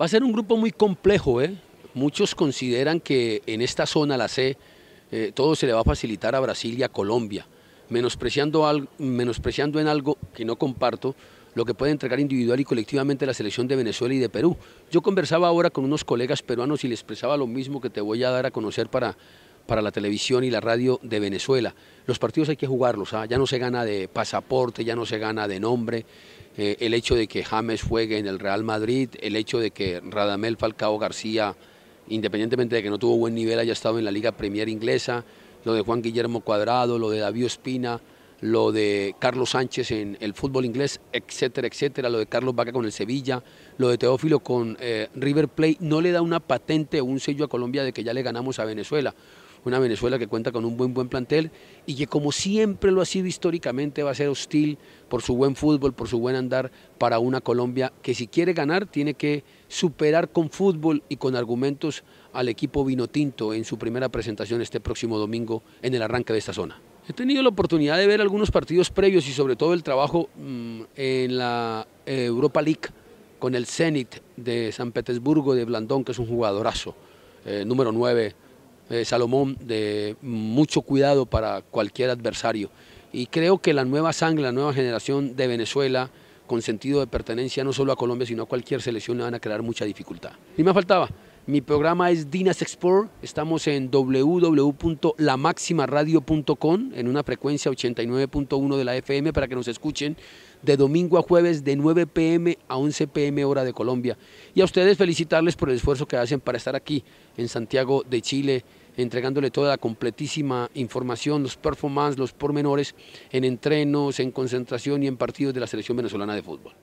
Va a ser un grupo muy complejo, ¿eh? Muchos consideran que en esta zona, la C, eh, todo se le va a facilitar a Brasil y a Colombia, menospreciando, menospreciando en algo que no comparto lo que puede entregar individual y colectivamente la selección de Venezuela y de Perú. Yo conversaba ahora con unos colegas peruanos y les expresaba lo mismo que te voy a dar a conocer para, para la televisión y la radio de Venezuela los partidos hay que jugarlos, ¿ah? ya no se gana de pasaporte, ya no se gana de nombre. Eh, el hecho de que James juegue en el Real Madrid, el hecho de que Radamel Falcao García, independientemente de que no tuvo buen nivel, haya estado en la Liga Premier Inglesa, lo de Juan Guillermo Cuadrado, lo de David Espina, lo de Carlos Sánchez en el fútbol inglés, etcétera, etcétera, lo de Carlos Vaca con el Sevilla, lo de Teófilo con eh, River Plate, no le da una patente o un sello a Colombia de que ya le ganamos a Venezuela una Venezuela que cuenta con un buen buen plantel y que como siempre lo ha sido históricamente va a ser hostil por su buen fútbol, por su buen andar para una Colombia que si quiere ganar tiene que superar con fútbol y con argumentos al equipo Vinotinto en su primera presentación este próximo domingo en el arranque de esta zona. He tenido la oportunidad de ver algunos partidos previos y sobre todo el trabajo mm, en la eh, Europa League con el Zenit de San Petersburgo de Blandón, que es un jugadorazo, eh, número 9 eh, Salomón, de mucho cuidado para cualquier adversario. Y creo que la nueva sangre, la nueva generación de Venezuela, con sentido de pertenencia no solo a Colombia, sino a cualquier selección, le van a crear mucha dificultad. Y me faltaba, mi programa es Dinas Export. Estamos en www.lamaximaradio.com en una frecuencia 89.1 de la FM para que nos escuchen de domingo a jueves de 9 pm a 11 pm hora de Colombia. Y a ustedes felicitarles por el esfuerzo que hacen para estar aquí en Santiago de Chile entregándole toda la completísima información, los performances, los pormenores en entrenos, en concentración y en partidos de la selección venezolana de fútbol.